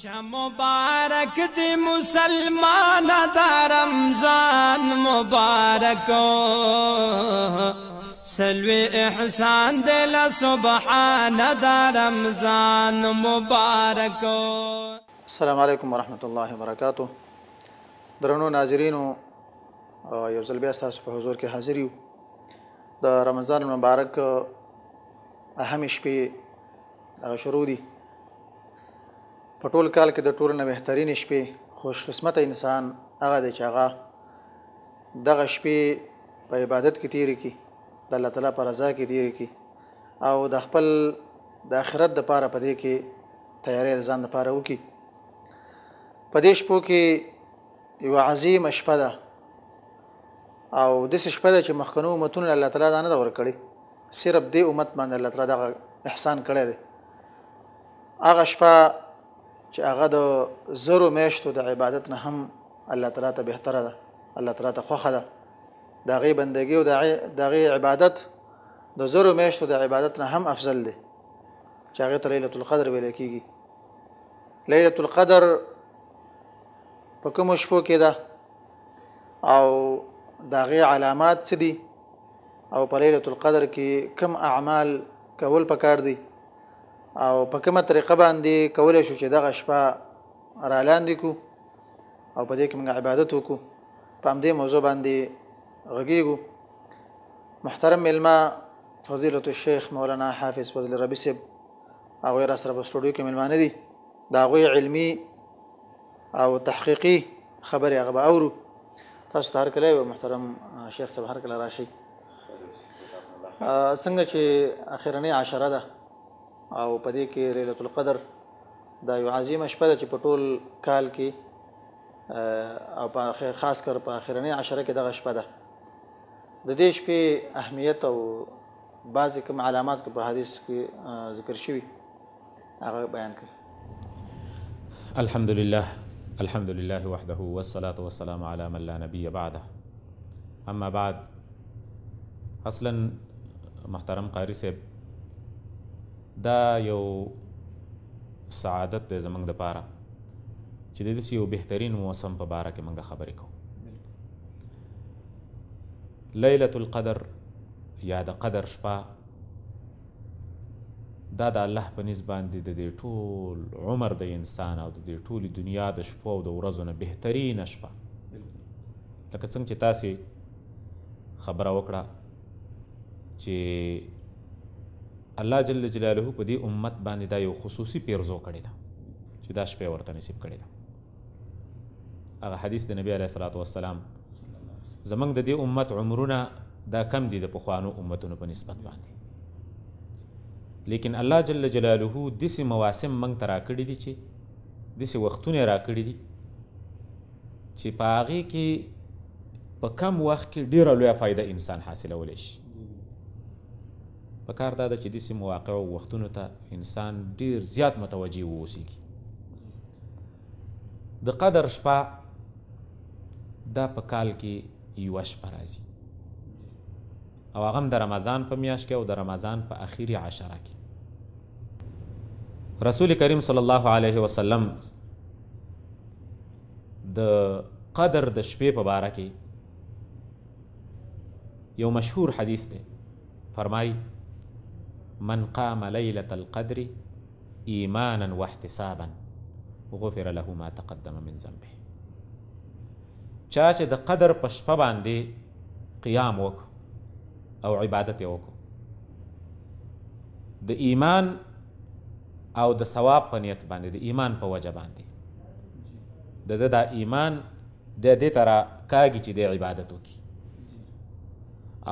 مبارک دی مسلمان دا رمضان مبارکو سلوی احسان دل سبحان دا رمضان مبارکو السلام علیکم ورحمت الله وبرکاتو درنو ناظرینو یو ځل بیا تاسو په حضور کې حاضر یو د رمضان مبارک اهم شپې شروع دي په ټول کال کې د ټولو نه بهترین شپې خوش قسمت انسان هغه دی چې هغه دغه شپې په عبادت کې تیر کی د الله تعالی پر رضا کې تیر کی او د خپل د آخرت د پاره پدې کې تیاری د ځان لپاره وکي پدې شپو کې یو عظیم شپه ده او د دې شپه ده چې مخکنو امتون الله تعالی دا نه ورکړي صرف دې امت باندې الله تعالی دا احسان کړی دی هغه شپه چې هغه د زرو میشتو د عبادت نه هم الله تعالی ته بهتره ده الله تعالی ته خوخه ده د غي بندګي او د غي عبادت د زرو میشتو د عبادت نه هم افضل ده چې هغه ته ليله القدر ویل کیږي ليله القدر په کوم شپو کې ده او د غي علامات څه دي او په ليله القدر کې کم اعمال کول پکار دي او په کومه طریقه باندې کولای شو چې دغه شپه را لاندې کو او په دې کې موږ عبادت وکړو په همدې موضوع باندې غږیږو محترم علما فضیلت الشیخ مولانا حافظ فضل ربی صاحب هغه را سره په سټوډیو کې ملمانه دي دا غوي علمی او تحقیقی خبري هغه اورو تاسو هر کله محترم شیخ صاحب هر کله راشي څنګه چې اخیرنی عشره ده او په دې کې ليله القدر دا یو عظیمه شپه ده چې په ټول کال کې او په خاص کر په اخرنۍ عشره کې دغه شپه ده د دې شپې اهمیت او بعضې کوم علامات په حدیث کې ذکر شوي هغه بیان کړي الحمدلله الحمدلله وحده والصلاة والسلام على من لا نبي بعده اما بعد اصلا محترم قاری صاحب دا یو سعادت دی زمونږ دپاره چې د داسې یو بهترین موسم په باره کې موږ خبرې کوو لیلة القدر یا د قدر شپه دا د الله په نیز باندې د دې ټول عمر د انسان او د دې ټولې دنیا د شپو او د ورځو نه بهترینه شپه لکه څنګه چې تاسې خبره وکړه چې الله جل جلاله په دې امت باندې دا یو خصوصي پیرزو کړې ده چې دا شپه ورته نصیب کړې ده هغه حدیث د نبی علیه صلات وسلام زمنګ د دې امت عمرونه دا کم دي د پخوانو امتونو په نسبت باندې لیکن الله جل جلاله داسې مواسم موږ ته راکړي دي چې داسې وختونه راکړي دي چې په هغې کې په کم وخت کې ډېره لویه فایده انسان حاصلولی شي په کار دا ده چې داسې مواقع او وختونو ته انسان ډیر زیات متوجه واوسیږي د قدر شپه دا په کال کې یوه شپه راځي او هغه هم د رمضان په میاشت کې او د رمضان په اخیری عشره کې رسول کریم صلی الله علیه وسلم د قدر د شپې په باره کې یو مشهور حدیث دی فرمایي من قام ليلة القدر إيمانا واحتسابا غفر له ما تقدم من ذنبه چا چې د قدر په شپه باندې قیام وکړو او عبادت یې وکړو د ایمان او د ثواب په نیت باندې د ایمان په وجه باندې د ده دا ایمان د دې ته راکاږي چې دی عبادت وکړي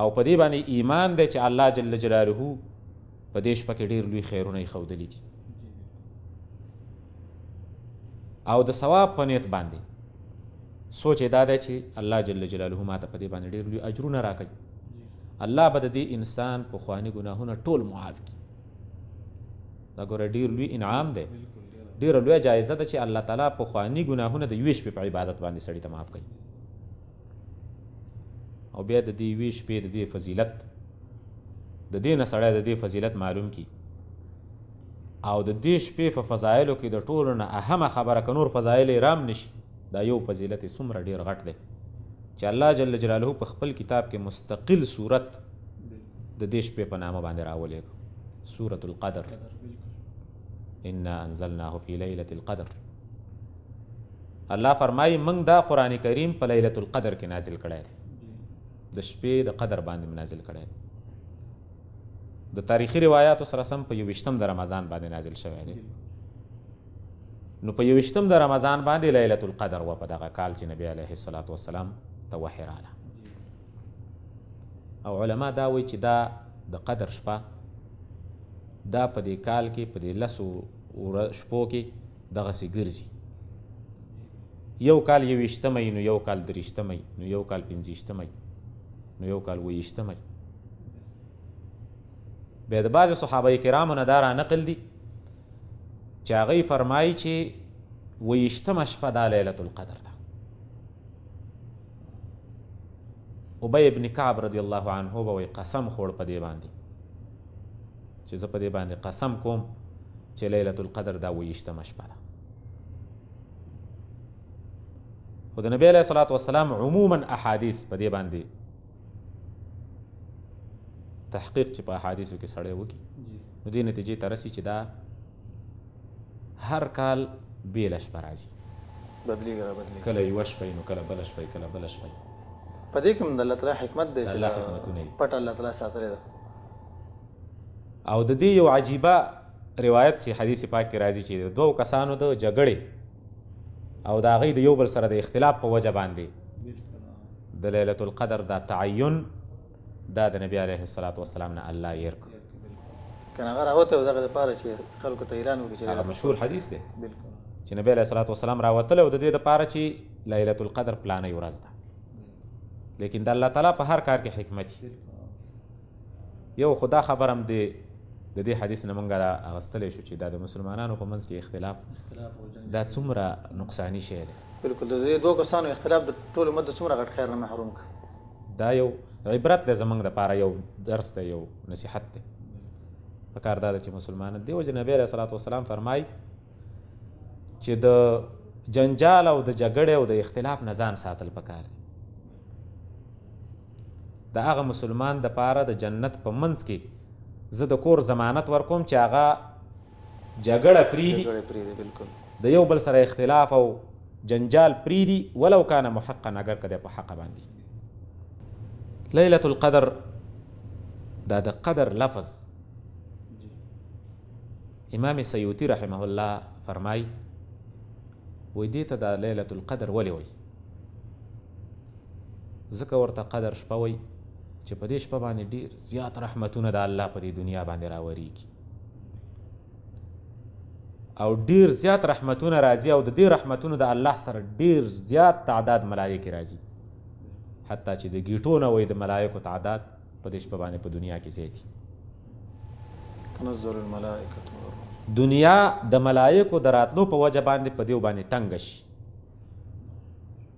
او په دې باندې ایمان دی چې الله جل جلاله په دې شپه کې ډیر لوی خیرونه یې ښودلي دي او د ثواب په نیت باندې سوچ یې دا دی چې الله جل جلاله ماته په دې باندې ډیر لوی اجرونه راکړي الله به د دې انسان پخواني ګناهونه ټول معاف کړي دا ګوره ډیر لوی انعام دی ډیر لوی جایزه ده چې الله تعالی پخواني ګناهونه د یوې شپې په عبادت باندې سړی ته معاف کوي او بیا د دې یوې شپې د دې فضیلت د دې نه سړی د دې فضیلت معلوم کی او د دې شپې په فضایلو کې د ټولو نه اهمه خبره که نور فضایل رام نشي دا یو فضیلت څومره ډیر غټ دی چې الله جل جلاله په خپل کتاب کې مستقل صورت د دې شپې په نامه باندې راولېږه سورة القدر انا انزلناه فی لیلة القدر الله فرمایي موږ دا قرآن کریم په لیلة القدر کې نازل کړی دی د شپې د قدر باندې نازل کړی دی د تاریخي روایتو سره سم په یوویشتم د رمضان باندې نازل شوی دی نو په یوویشتم د رمضان باندې لیلة القدر و په دغه کال چې نبی علیه الصلاة والسلام ته وحی راله او علما دا وایي چې دا د قدر شپه دا په دې کال کې په دې لسو شپو کې دغسې ګرځي یو کال یوویشتمی نو یو کال درېشتمی نو یو کال پنځهشتمی نو یو کال اوویشتمی بیا د بعضې صحابه کرامو نه دا رانقل دي چې هغوی فرمایي چې ویشتمه شپه دا لیلة القدر ده ابی ابن کعب رضی الله عنه به وی قسم خوړ په دې باندې چې زه په دې باندې قسم کوم چې لیلة القدر دا ویشتمه شپه ده خو د نبی علیه صلات وسلام عموما احادیث په دې باندې تحقیق چې په احادیثو کې سړی وکړي نو دې نتیجې ته رسي چې دا هر کال بېله شپه راځي بدلیږي را بدلیږي کله یوه شپه نو کله بله شپه کله بله شپه په دې کې هم د الله تعالی حکمت دی الله حکمتونه پټ الله تعالی ساتلی ده او د دې یو عجیبه روایت چې حدیث پاک کې راځي چې دوو کسانو د جګړې او د هغې د یو بل سره د اختلاف په وجه باندې د لیلة القدر دا تعین دا د نبی علیه الصلاۃ والسلام نه الله یې کړ کنه هغه راوته او دغه لپاره چې خلکو ته اعلان وکړي هغه مشهور حدیث دی بالکل چې نبی علیه الصلاۃ والسلام راوتل او د دې لپاره چې ليله القدر پلانې ورځ ده لیکن د الله تعالی په هر کار کې حکمت یو خدا خبرم دی د دې حدیث نه مونږ را اغستلی شو چې دا د مسلمانانو په منځ کې اختلاف دا څومره نقصانی شی دی بالکل د دې دوه کسانو اختلاف د ټول مدت څومره غټ خیر نه محروم دا یو عبرت دی زمونږ دپاره یو درس دی یو نصیحت دی پکار دا ده چې مسلمانان دی وجه نبی علیه صلات وسلام فرمای چې د جنجال او د جګړې او د اختلاف نه ځان ساتل پکار دی د هغه مسلمان دپاره د جنت په منځ کې زه د کور ضمانت ورکوم چې هغه جګړه پریدي بالکل د یو بل سره اختلاف او جنجال پریدي ولو کان محقا اگر که دی په حقه باندې لیلۃ القدر دا د قدر لفظ امام سیوطی رحمه الله فرمای وای دې ته دا لیلۃ القدر ولې وای ځکه ورته قدر شپه وای چې په دې شپه باندې ډیر زیات رحمتونه د الله په دې دنیا باندې راوریږي او ډیر زیات رحمتونه راځي او د دې رحمتونو د الله سره ډیر زیات تعداد ملایکې راځي حتی چې د ګیټو نه وای د ملایکو تعداد په دې شپه باندې په دنیا کې زیاتی تنزل الملائکه دنیا د ملایکو دراتلو په وجه باندې په دیو باندې تنگ شي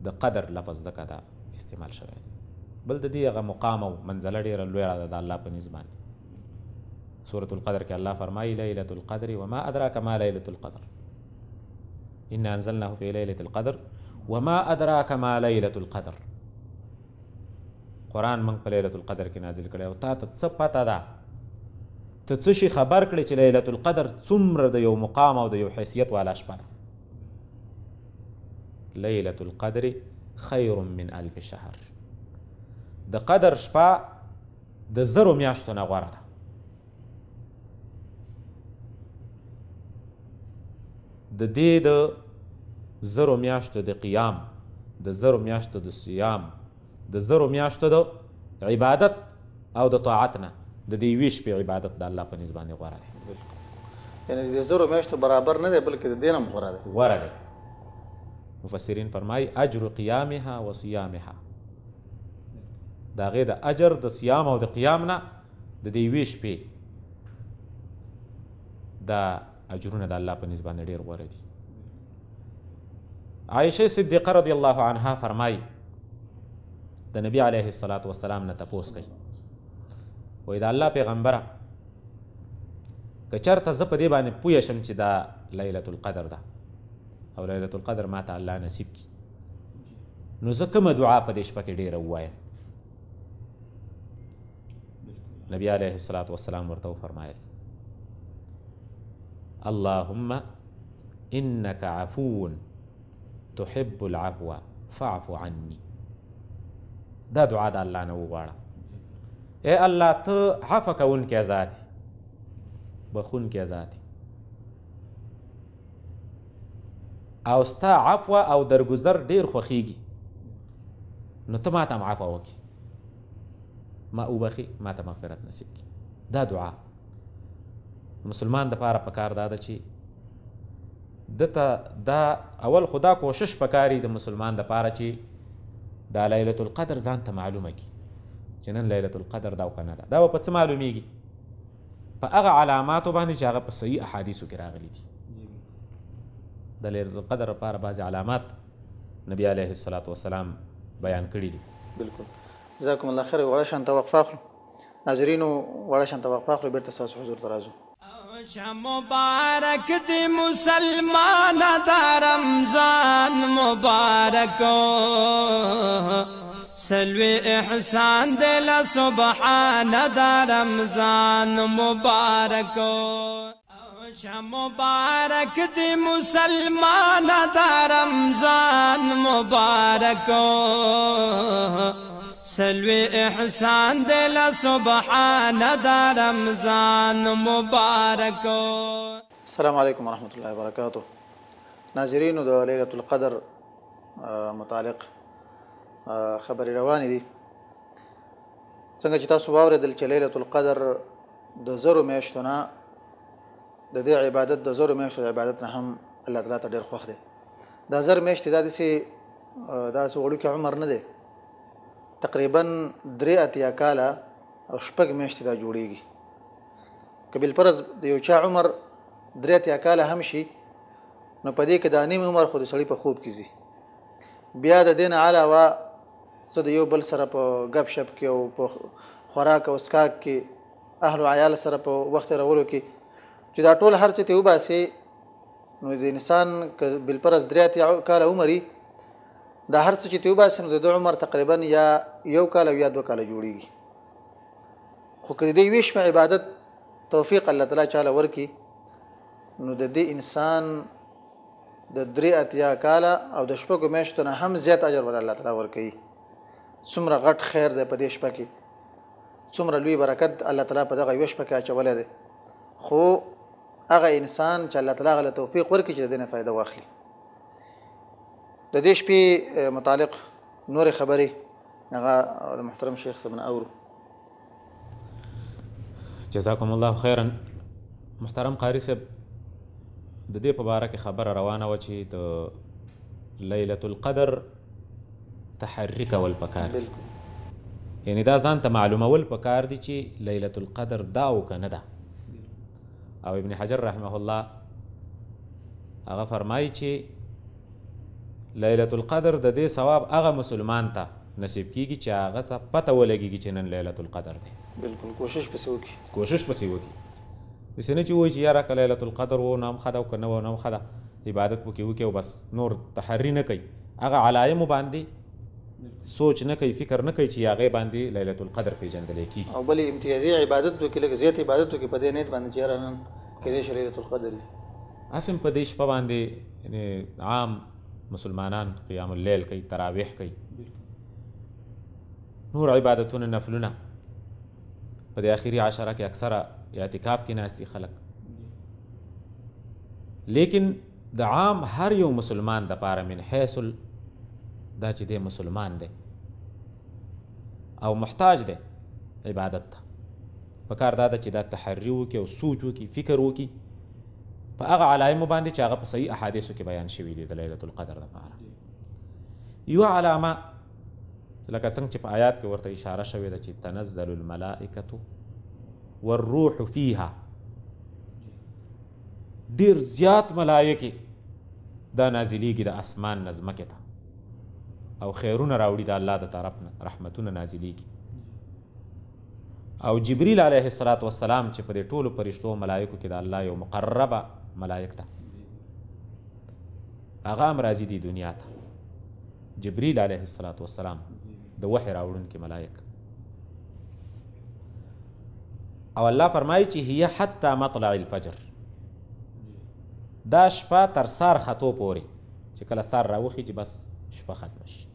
د قدر لفظ زکه دا استعمال شوی دی بل د دې هغه مقام او منزله ډیره لوی ده د الله په نسبت سورة القدر کې الله فرمایي ليلة القدر وما أدراك ما ليلة القدر إنا أنزلناه في ليلة القدر وما أدراك ما ليلة القدر قرآن موږ په لیلة القدر کې نازل کړی او تا ته څه پته ده ته څه شي خبر کړی چې لیلة القدر څومره د یو مقام او د یو حیثیت والا شپه ده لیلة القدر خیر من الف شهر د قدر شپه د زرو میاشتو نه غوره ده د دې د زرو میاشتو د قیام د زرو میاشتو د سیام د زرو میاشتو د عبادت او د طاعت نه د دې یوې شپې عبادت د الله په نیز باندې غوره دی یعنی د زرو میاشتو برابر نه دی بلکې د دین هم غوره دی غوره دی مفسرین فرمایي اجر قیامها و صیامها د هغې د اجر د صیام او د قیام نه د دې یوې شپې دا اجرونه د الله په نیز باندې ډېر غوره دي عایشه صدیقه رضی الله عنها فرمایي د نبی علیه الصلاۃ والسلام نه تپوس کوي وای دا الله پیغمبره که چرته زه په دې باندې پوه شم چې دا لیلة القدر ده او لیلة القدر ما ته الله نصیب کی نو زه کومه دعا په دې شپه کې ډېره ووایم نبی علیه الصلاة والسلام ورته وفرمایل اللهم انك عفو تحب العفو فاعف عني دا دعا د الله نه وغواړه ای الله ته عفه کوونکی ذات بخونکی ذات او ستا عفو او درگذر ډیر خوښیږي نو ته ماته هم عفو وکړي ما وبخې ماته مغفرت نصیب کړي دا دعا مسلمان دپاره پکار دا ده چې دته دا اول خدا کوشش پکاري د مسلمان دپاره چې دا لیلة القدر ځان ته معلومه کی چې نن لیلة القدر دا او که نه ده دا به په څه معلومیږي په هغه علاماتو باندې چې هغه په صحیح احادیثو کې راغلي دي د لیلة القدر لپاره بعضې علامات نبی علیه الصلاة والسلام بیان کړي دي بالکل جزاكم الله خير وړه شان ته وقفه اخلو ناظرینو وړه شان ته وقفه اخلو بیرته ستاسو حضور ته راځو چه مبارک دی مسلمان دا رمضان مبارکو سلوی احسان دل سبحان دا رمضان مبارکو چه مبارک دی مسلمان دا رمضان مبارکو سلوی احسان دل سبحان دا رمضان مبارک السلام علیکم ورحمۃ اللہ وبرکاتہ ناظرین د لیلۃ القدر متعلق خبرې روانې دي څنګه چې تاسو واورېدل چې لیلۃ القدر د زرو میاشتو نه د دې عبادت د زرو میاشتو عبادت نه هم الله تعالی ته ډېر خوښ دی دا زر میاشتې دا داسې دا څه وړوکی عمر نه دی تقریبا درې اتیا کال او شپږ میاشتې دا جوړیږي کبل پرز یو چا عمر درې اتیا کال هم شي نو پدې کې د انیم عمر خو د سړی په خوب کیږي بیا د دین علاوه څه د یو بل سره په غب شپ کې او په خوراک او اسکاک کې اهل او عیال سره په وخت راولو کې چې دا ټول هر څه ته وباسي نو د انسان بل پرز درې اتیا کال عمرې د هر څه چې توبه سن د عمر تقریبا یا یو کال او یا دو کال جوړیږي خو کله دی ویش م عبادت توفیق الله تعالی چاله ورکی نو د دې انسان د درې اتیا کال او د شپږو میاشتو نه هم زیات اجر ور الله تعالی ورکي څومره غټ خیر دی په دې شپه کې څومره لوی برکت الله تعالی په دغه ویش پکې اچولې ده خو هغه انسان چې الله تعالی غل توفیق ورکړي چې دنه فائدہ واخلي د دې شپې متعلق نور خبرې هغه د محترم شیخ سبنا اورو جزاكم الله خیرا محترم قاری صاحب د دې په باره کې خبره روانه و چې د لیلۃ القدر تحري کول پکار یعنی دا ځان ته معلومول پکار دي چې لیلۃ القدر دا او کنه ده او ابن حجر رحمه الله هغه فرمایي چې لیلت القدر د دې ثواب هغه مسلمان ته نصیب کیږي چې هغه ته پته ولګیږي چې نن لیلت القدر دی بالکل کوشش پسې وکړي کوشش پسې وکړي داسې نه چې وایي چې یاره که لیلت القدر و نام ښه ده او که نه و نام ښه ده عبادت پکې وکړي او بس نور تحري نه کوي هغه علایمو باندې سوچ نه کوي فکر نه کوي چې هغه باندې ليله القدر پیژندل کیږي او بلې امتیازي عبادت دوی کې لږ زیات عبادت دوی په دې نیت باندې چیرې نن کې دې ليله القدر اسم په دې شپه باندې عام مسلمانان قیام اللیل کوي تراویح کوي نور عبادتونه نفلونه په دې اخیری عشره کې اکثره اعتکاب کې ناستي خلک لیکن د عام هر یو مسلمان د پاره من حیث دا چې دی مسلمان دی او محتاج دی عبادت ته پکار دا ده چې دا تحري وکړي او سوچ وکړي فکر وکړي په هغه علایمو باندې چې هغه په صحیح احادیثو کې بیان شوي دي د لیلة القدر لپاره یوه علامه لکه څنګه چې په آیات کې ورته اشاره شوې ده چې تنزل الملائکة والروح فیها ډیر زیات ملایکې دا نازلیږي د اسمان نه ځمکې ته او خیرونه راوړي د الله د طرف نه رحمتونه نازلیږي او جبریل علیه السلام چې په دې ټولو پرشتو ملایکو کې د الله یو مقربه ملائک ته هغه هم راځي دی دنیا ته جبریل علیه الصلاة والسلام د وحی راوړونکي ملائک او الله فرمایي چې هي حتی مطلع الفجر دا شپه تر سار خطو پورې چې کله سار راوخی چې بس شپه ختمه شي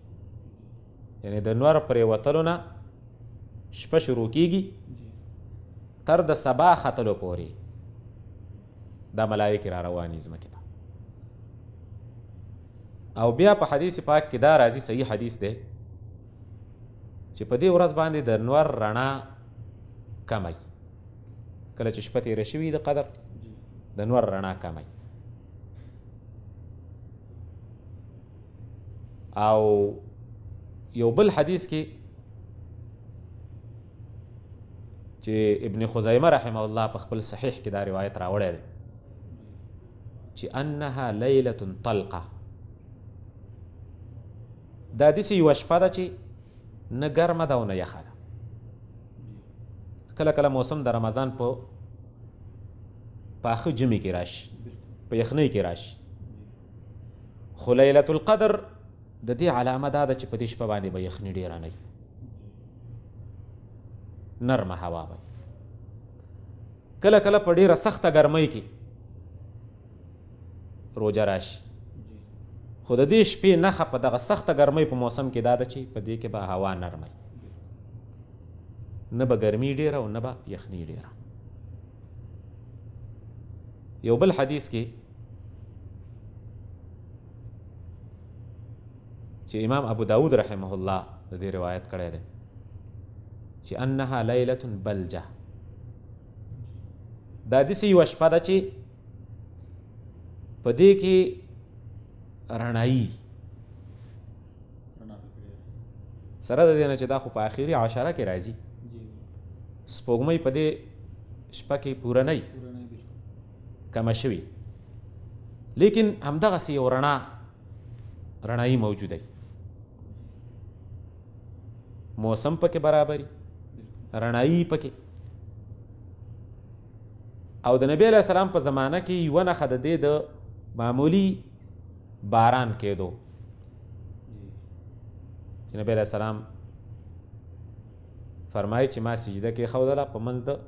یعنی د نور پرېوتلو نه شپه شروع کیږي تر د سبا ختلو پورې دا ملایکې را روانې ځمکې ته او بیا په حدیث پاک کې دا راځي صحیح حدیث دی چې په دې ورځ باندې د نور رڼا کمی کله چې شپه تېره شوي د قدر د نور رڼا کمی او یو بل حدیث کې چې ابن خزیمه رحمه الله په خپل صحیح کې دا روایت راوړی دی چې انها لیله طلقه دا داسې یوه شپه ده چې نه ګرمه ده او نه یخه ده کله کله موسم د رمضان په پاخه جمع کې راشي په یخنۍ کې راشي خو لیلة القدر د دې علامه دا ده چې په دې شپه باندې به یخنۍ ډېره نه نرمه هوا به کله کله په ډېره سخته ګرمۍ کې روجه راشي خو د دې شپې نښه په دغه سخته ګرمۍ په موسم کې دا ده چې په دې کې به هوا نرمه نه به ګرمي ډیره او نه به یخني ډیره یو بل حدیث کې چې امام ابو داود رحمه الله د دې روایت کړی دی چې انها لیلة بلجه دا داسې یوه شپه ده چې په دې کې رڼایي سره د دې نه چې دا خو په آخري عشره کې راځي سپوږمۍ په دې شپه کې پوره نه کمه شوي لیکن همدغسې یو رڼا رڼایي موجوده موسم پکې برابري رڼایي پکې او د نبی علیه السلام په زمانه کې یوه نښه د دې د معمولی باران کېدو چې نبی علیه السلام فرمایي چې ما سجده کې خودله په منځ د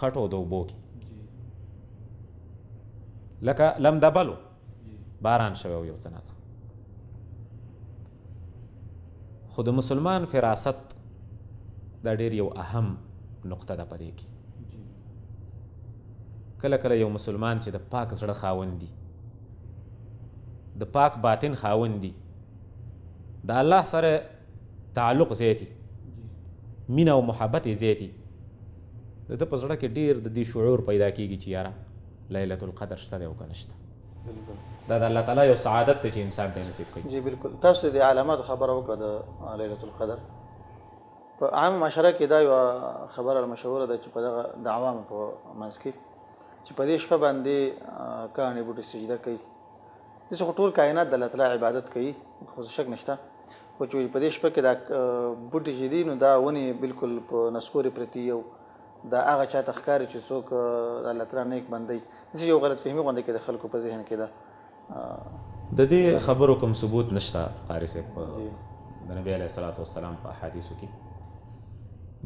خټو د اوبو کې لکه لم دبلو باران شوی یو څه خو د مسلمان فراست دا ډیر یو اهم نقطه ده پدې کې کله کله یو مسلمان چې د پاک زړه خاوند دی د پاک باطن خاوند دی د الله سره تعلق زیاتی مینه او محبت زیاتی د ده په زړه کې ډیر د دې شعور پیدا کیږي چې یاره لیلة القدر شته دی او که نشته دا د الله تعالی یو سعادت دی چې انسان ته نصیب کوي جی بالکل تاسو د علاماتو خبره وکړه د لیلة القدر په عام معاشره کې دا یو خبره مشهوره ده چې په دغه د عوامو په منځ کې چې په دې شپه باندې کاني بوټي سجده کوي د ټول کائنات د الله تعالی عبادت کوي خو شک نشته خو چې په دې شپه کې دا بوټي جدي نو دا ونی بالکل په نسکوري پرتی یو دا هغه چاته ښکاری چې څوک الله تعالی نیک بندي چې یو غلط فهمي غونډه کې د خلکو په ذهن کې ده د دې خبرو کوم ثبوت نشته قاری صاحب د نبی علیه الصلاۃ والسلام په احادیثو کې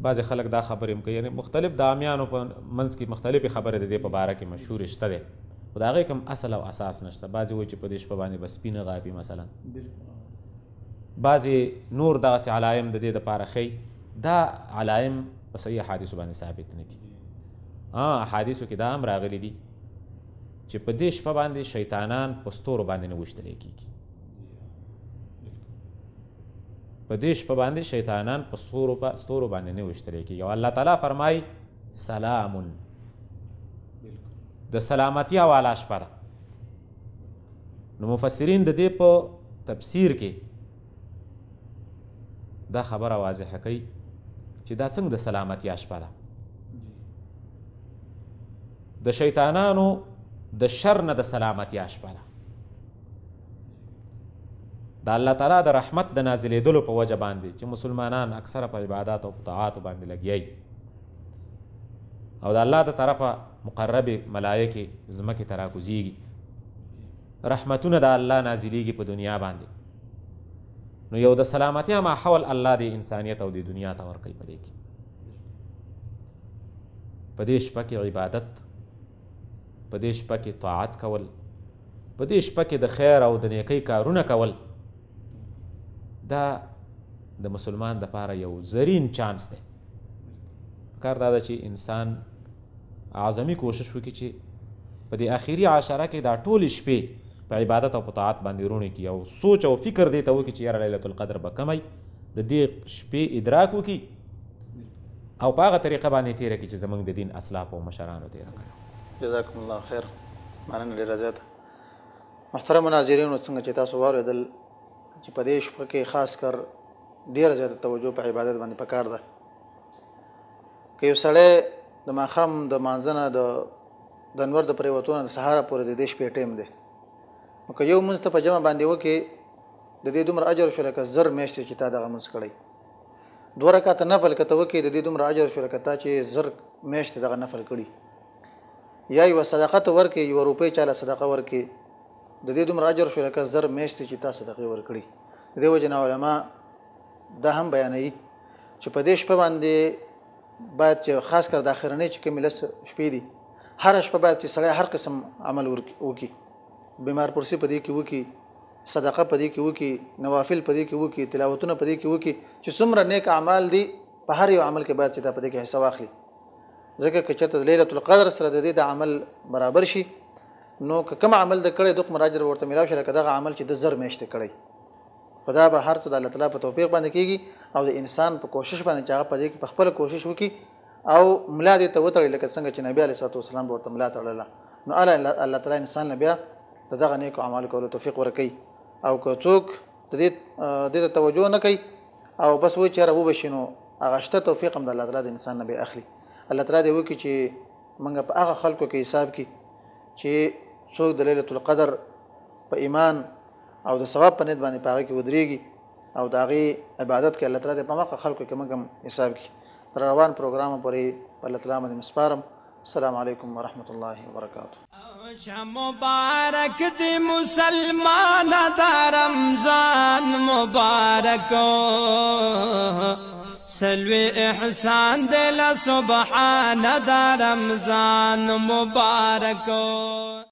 بعضې خلک دا خبرې هم کوي یعنی مختلف د عامیانو په منځ کې مختلفې خبرې د دې په باره کې مشهور شته دی خو د هغې کوم اصل او اساس نشته بعضې وایي چې په دې شپه باندې به سپینه غاپي مثلا بعضې نور دغسې علایم د دې دپاره ښیي دا علایم په صحیح حادثو باندې ثابت نه دي احادیثو کې دا هم راغلی دي چې په دې شپه باندې شیطانان په ستورو باندې نه ویشتلی کېږي په دې شپه باندې شیطانان په ستورو په ستورو باندې نه ویشتل کېږي او الله تعالی فرمای سلام د سلامتی او اعلی شپه ده نو مفسرین د دې په تفسیر کې دا خبره واضحه کوي چې دا څنګه د سلامتی شپه ده د شیطانانو د شر نه د سلامتی شپه ده د الله تعالی د رحمت د نازلېدلو په وجه باندې چې مسلمانان اکثره په عبادت او په طاعات باندې لګیږي او د الله د طرفه مقرب ملایکې ځمکې ته راکوزیږي رحمتونه د الله نازلیږي په دنیا باندې نو یو د سلامتیا ماحول الله د انسانیت او د دنیا ته ورکوي په دې کې په دې شپه کې عبادت په دې شپه کې طاعت کول په دې شپه کې د خیر او د نیکۍ کارونه کول دا د مسلمان دپاره یو زرین چانس دی پکار دا ده چې انسان اعظمي کوشش وکړي چې په دې آخري عشره کې دا ټولې شپې په عبادت او طاعت باندې روڼې کړي او سوچ او فکر دې ته وکړي چې یاره لیلة القدر به کمی د دې شپې ادراک وکړي او په هغه طریقه باندې تیره کړي چې زموږ د دین اسلاف او مشرانو تیره کړي جزاکم الله خیر مننه ډېره زیاته محترم ناظرینو څنګه چې تاسو واورېدل چې په دې شپه کې خاص کر ډیره زیاته توجه په عبادت باندې پکار ده که یو سړی د ماخام د مانځنه د دنور د پریوتونه د سهار پورې د دې شپې ټیم دی نو که یو منځ ته په جمع باندې وکي د دې دومره اجر شو لکه زر میاشتې چې تا دغه منځ کړی دوه رکعات نه بلکې ته وکي د دې دومره اجر شو لکه تا چې زر میاشتې دغه نفل کړی یا یو صدقه ورکې یو روپۍ چاله صدقه ورکې د دې دومره اجر شو لکه زر میشتې چې تاسو دغه ورکړي د دې وجنه علما دا هم بیانوي چې په دې شپه باندې باید چې خاص کر د اخرنۍ چې کومې لس شپې دي هر شپه باید چې سړی هر قسم عمل وکي بیمار پرسي په دې کې وکي صدقه په دې کې وکي نوافل په دې کې وکي تلاوتونه په دې کې وکي چې څومره نیک اعمال دي په هر یو عمل کې باید چې دا په دې کې حصہ واخلي ځکه چې ته ليله القدر سره د دې د عمل برابر شي نو کوم عمل د کړي دغه مراجر ورته میراو شره کده عمل چې د زر میشته کړي خدا به هر څه د الله تعالی په توفیق باندې کیږي او د انسان په کوشش باندې چې هغه په دې په خپل کوشش وکړي او ملا دې ته وتړي لکه څنګه چې نبی علیه السلام ورته ملا تړله نو الله تعالی انسان بیا دغه نیکو اعمال کولو توفیق ورکړي او که څوک د دې د توجه نه کوي او بس وای چې ربو بشینو هغه شته توفیق هم د الله تعالی د انسان نه به اخلي الله تعالی دې وکړي چې موږ په هغه خلکو کې حساب کې چې څوک د ليله القدر په ایمان او د ثواب په نیت باندې پاغه کې ودرېږي او د هغه عبادت کې الله تعالی په مخه خلکو کې موږ حساب کی تر روان پروګرام پورې الله تعالی باندې مسپارم السلام علیکم ورحمۃ اللہ وبرکاتہ مبارک دی مسلمان دا رمضان مبارک سلوی احسان دل سبحان دا رمضان مبارک